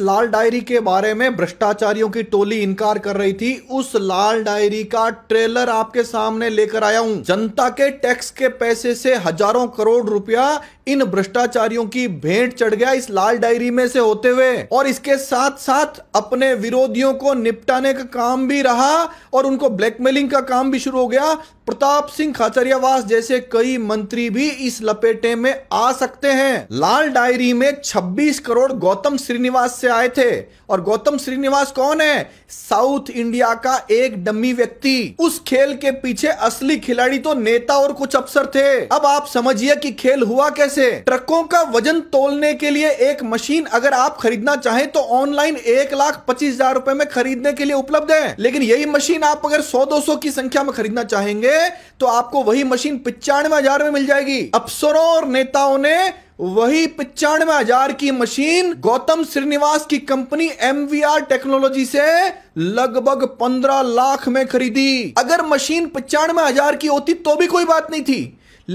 लाल diary के बारे में भ्रष्टाचारियों की टोली इनकार कर रही थी उस लाल डायरी का ट्रेलर आपके सामने लेकर आया हूं जनता के टैक्स के पैसे से हजारों करोड़ रुपया इन भ्रष्टाचारियों की भेंट चढ़ गया इस लाल डायरी में से होते हुए और इसके साथ साथ अपने विरोधियों को निपटाने का काम भी रहा और उनको ब्लैकमेलिंग का काम भी शुरू हो गया प्रताप सिंह खाचरियावास जैसे कई मंत्री भी इस लपेटे में आ सकते हैं लाल डायरी में 26 करोड़ गौतम श्रीनिवास से आए थे और गौतम श्रीनिवास कौन है साउथ इंडिया का एक डमी व्यक्ति उस खेल के पीछे असली खिलाड़ी तो नेता और कुछ अफसर थे अब आप समझिए कि खेल हुआ कैसे ट्रकों का वजन तोलने के लिए एक मशीन अगर आप खरीदना चाहें तो ऑनलाइन एक लाख पच्चीस हजार रूपए में खरीदने के लिए उपलब्ध है लेकिन यही मशीन आप अगर सौ दो सौ की संख्या में खरीदना चाहेंगे हैं तो आपको वही मशीन पिचानवे हजार में मिल जाएगी अफसरों और नेताओं ने वही पिचानवे हजार की मशीन गौतम श्रीनिवास की कंपनी एमवीआर टेक्नोलॉजी से लगभग पंद्रह लाख में खरीदी अगर मशीन पिचानवे हजार की होती तो भी कोई बात नहीं थी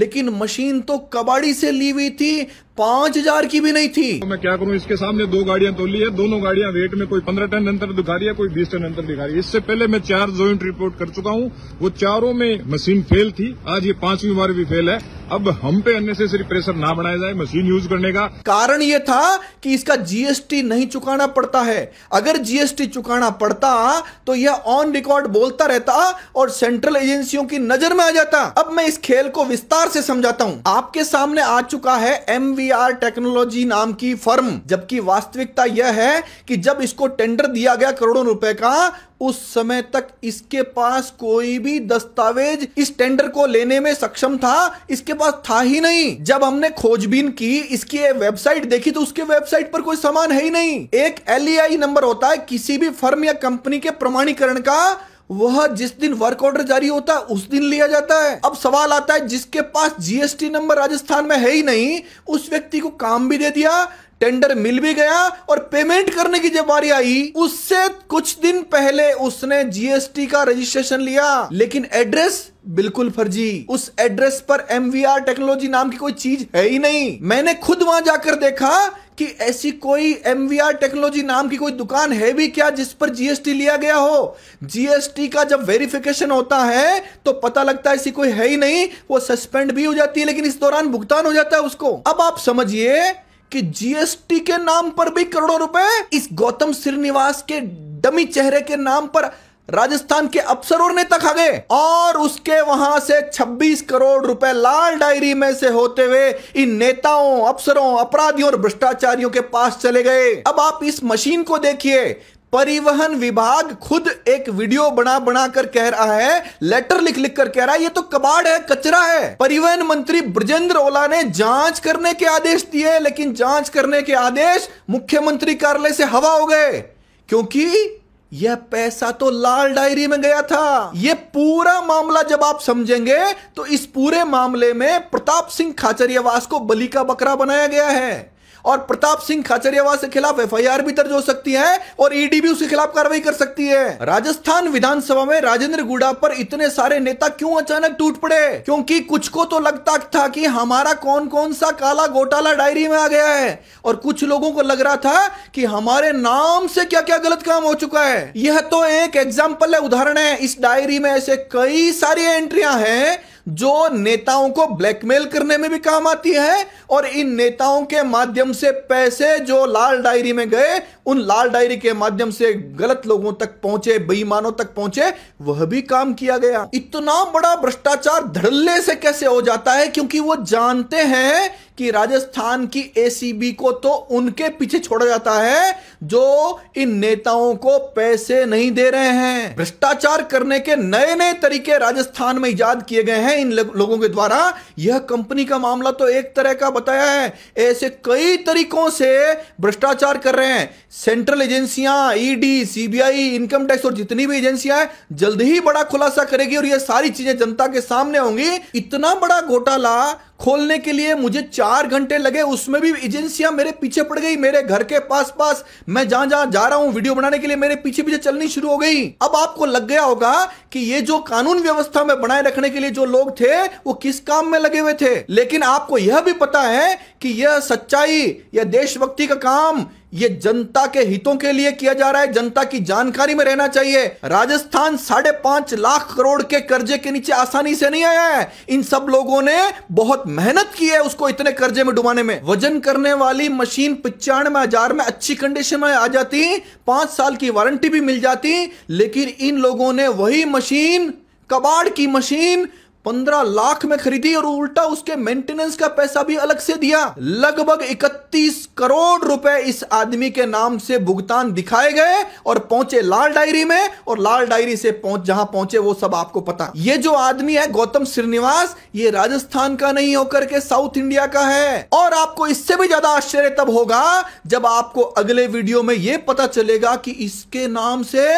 लेकिन मशीन तो कबाड़ी से ली हुई थी पांच हजार की भी नहीं थी तो मैं क्या करूं इसके सामने दो गाड़ियां तोली है दोनों गाड़ियां वेट में कोई पंद्रह टन अंतर दिखा रही है कोई बीस टन अंतर दिखा रही है इससे पहले मैं चार ज्वाइंट रिपोर्ट कर चुका हूं वो चारों में मशीन फेल थी आज ये पांचवी बार भी फेल है अब हम पे अननेसेसरी प्रेशर ना बनाया जाए मशीन यूज करने का कारण ये था कि इसका जीएसटी नहीं चुकाना पड़ता है अगर जीएसटी चुकाना पड़ता तो यह ऑन रिकॉर्ड बोलता रहता और सेंट्रल एजेंसियों की नजर में आ जाता अब मैं इस खेल को विस्तार से समझाता हूँ आपके सामने आ चुका है एमवी एनपीआर टेक्नोलॉजी नाम की फर्म जबकि वास्तविकता यह है कि जब इसको टेंडर दिया गया करोड़ों रुपए का उस समय तक इसके पास कोई भी दस्तावेज इस टेंडर को लेने में सक्षम था इसके पास था ही नहीं जब हमने खोजबीन की इसकी वेबसाइट देखी तो उसके वेबसाइट पर कोई सामान है ही नहीं एक एल e नंबर होता है किसी भी फर्म या कंपनी के प्रमाणीकरण का वह जिस दिन वर्क ऑर्डर जारी होता है उस दिन लिया जाता है अब सवाल आता है जिसके पास जीएसटी नंबर राजस्थान में है ही नहीं उस व्यक्ति को काम भी दे दिया टेंडर मिल भी गया और पेमेंट करने की जब बारी आई उससे कुछ दिन पहले उसने जीएसटी का रजिस्ट्रेशन लिया लेकिन एड्रेस बिल्कुल फर्जी उस एड्रेस पर एमवीआर टेक्नोलॉजी नाम की कोई चीज है ही नहीं मैंने खुद वहां जाकर देखा कि ऐसी कोई एम टेक्नोलॉजी नाम की कोई दुकान है भी क्या जिस पर जीएसटी लिया गया हो जीएसटी का जब वेरिफिकेशन होता है तो पता लगता है ऐसी कोई है ही नहीं वो सस्पेंड भी हो जाती है लेकिन इस दौरान भुगतान हो जाता है उसको अब आप समझिए कि जीएसटी के नाम पर भी करोड़ों रुपए इस गौतम श्रीनिवास के डमी चेहरे के नाम पर राजस्थान के अफसर और नेता खा गए और उसके वहां से 26 करोड़ रुपए लाल डायरी में से होते हुए इन नेताओं अफसरों अपराधियों और भ्रष्टाचारियों के पास चले गए अब आप इस मशीन को देखिए परिवहन विभाग खुद एक वीडियो बना बना कर कह रहा है लेटर लिख लिख कर कह रहा है ये तो कबाड़ है कचरा है परिवहन मंत्री ब्रजेंद्र ओला ने जांच करने के आदेश दिए लेकिन जांच करने के आदेश मुख्यमंत्री कार्यालय से हवा हो गए क्योंकि यह पैसा तो लाल डायरी में गया था यह पूरा मामला जब आप समझेंगे तो इस पूरे मामले में प्रताप सिंह खाचरियावास को बलि का बकरा बनाया गया है और प्रताप सिंह खाचरियावास के खिलाफ एफ भी दर्ज हो सकती है और ईडी भी उसके खिलाफ कार्रवाई कर सकती है राजस्थान विधानसभा में राजेंद्र गुडा पर इतने सारे नेता क्यों अचानक टूट पड़े क्योंकि कुछ को तो लगता था कि हमारा कौन कौन सा काला घोटाला डायरी में आ गया है और कुछ लोगों को लग रहा था कि हमारे नाम से क्या क्या गलत काम हो चुका है यह तो एक एग्जाम्पल है उदाहरण है इस डायरी में ऐसे कई सारी एंट्रियां हैं जो नेताओं को ब्लैकमेल करने में भी काम आती है और इन नेताओं के माध्यम से पैसे जो लाल डायरी में गए उन लाल डायरी के माध्यम से गलत लोगों तक पहुंचे बेईमानों तक पहुंचे वह भी काम किया गया इतना बड़ा भ्रष्टाचार धड़ल्ले से कैसे हो जाता है क्योंकि वो जानते हैं कि राजस्थान की एसीबी को तो उनके पीछे छोड़ा जाता है जो इन नेताओं को पैसे नहीं दे रहे हैं भ्रष्टाचार करने के नए नए तरीके राजस्थान में ईजाद किए गए हैं इन लोगों के द्वारा यह कंपनी का मामला तो एक तरह का बताया है ऐसे कई तरीकों से भ्रष्टाचार कर रहे हैं central agencies ED e CBI income tax और जितनी भी एजेंसियां हैं जल्द ही बड़ा खुलासा करेगी और यह सारी चीजें जनता के सामने होंगी इतना बड़ा घोटाला खोलने के लिए मुझे चार घंटे लगे उसमें भी एजेंसियां मेरे पीछे पड़ गई मेरे घर के पास पास मैं जहां जहां जा रहा हूं वीडियो बनाने के लिए मेरे पीछे पीछे चलनी शुरू हो गई अब आपको लग गया होगा कि ये जो कानून व्यवस्था में बनाए रखने के लिए जो लोग थे वो किस काम में लगे हुए थे लेकिन आपको यह भी पता है कि यह सच्चाई यह देशभक्ति का काम ये जनता के हितों के लिए किया जा रहा है जनता की जानकारी में रहना चाहिए राजस्थान साढ़े पांच लाख करोड़ के कर्जे के नीचे आसानी से नहीं आया है इन सब लोगों ने बहुत मेहनत की है उसको इतने कर्जे में डुबाने में वजन करने वाली मशीन पिचानवे हजार में अच्छी कंडीशन में आ जाती पांच साल की वारंटी भी मिल जाती लेकिन इन लोगों ने वही मशीन कबाड़ की मशीन पंद्रह लाख में खरीदी और उल्टा उसके मेंटेनेंस का पैसा भी अलग से दिया लगभग इकतीस करोड़ रुपए इस आदमी के नाम से भुगतान दिखाए गए और पहुंचे लाल डायरी में और लाल डायरी से पहुंच जहां पहुंचे वो सब आपको पता ये जो आदमी है गौतम श्रीनिवास ये राजस्थान का नहीं होकर के साउथ इंडिया का है और आपको इससे भी ज्यादा आश्चर्य तब होगा जब आपको अगले वीडियो में यह पता चलेगा कि इसके नाम से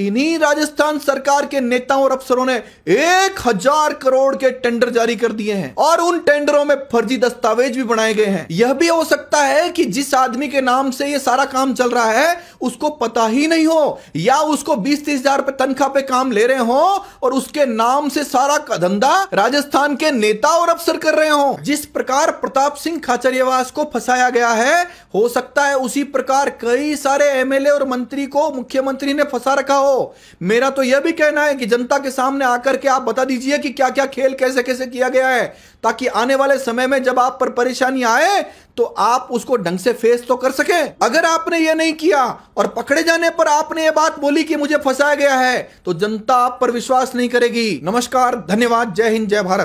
इन्हीं राजस्थान सरकार के नेताओं और अफसरों ने एक हजार करोड़ के टेंडर जारी कर दिए हैं और उन टेंडरों में फर्जी दस्तावेज भी बनाए गए हैं यह भी हो सकता है कि जिस आदमी के नाम से यह सारा काम चल रहा है उसको पता ही नहीं हो या उसको बीस तीस हजार तनख्वाह पे काम ले रहे हो और उसके नाम से सारा धंधा राजस्थान के नेता और अफसर कर रहे हो जिस प्रकार प्रताप सिंह खाचरियावास को फंसाया गया है हो सकता है उसी प्रकार कई सारे एमएलए और मंत्री को मुख्यमंत्री ने फंसा रखा हो हो मेरा तो यह भी कहना है कि जनता के सामने आकर के आप बता दीजिए कि क्या क्या खेल कैसे कैसे किया गया है ताकि आने वाले समय में जब आप पर परेशानी आए तो आप उसको ढंग से फेस तो कर सके अगर आपने ये नहीं किया और पकड़े जाने पर आपने ये बात बोली कि मुझे फंसाया गया है तो जनता आप पर विश्वास नहीं करेगी नमस्कार धन्यवाद जय हिंद जय भारत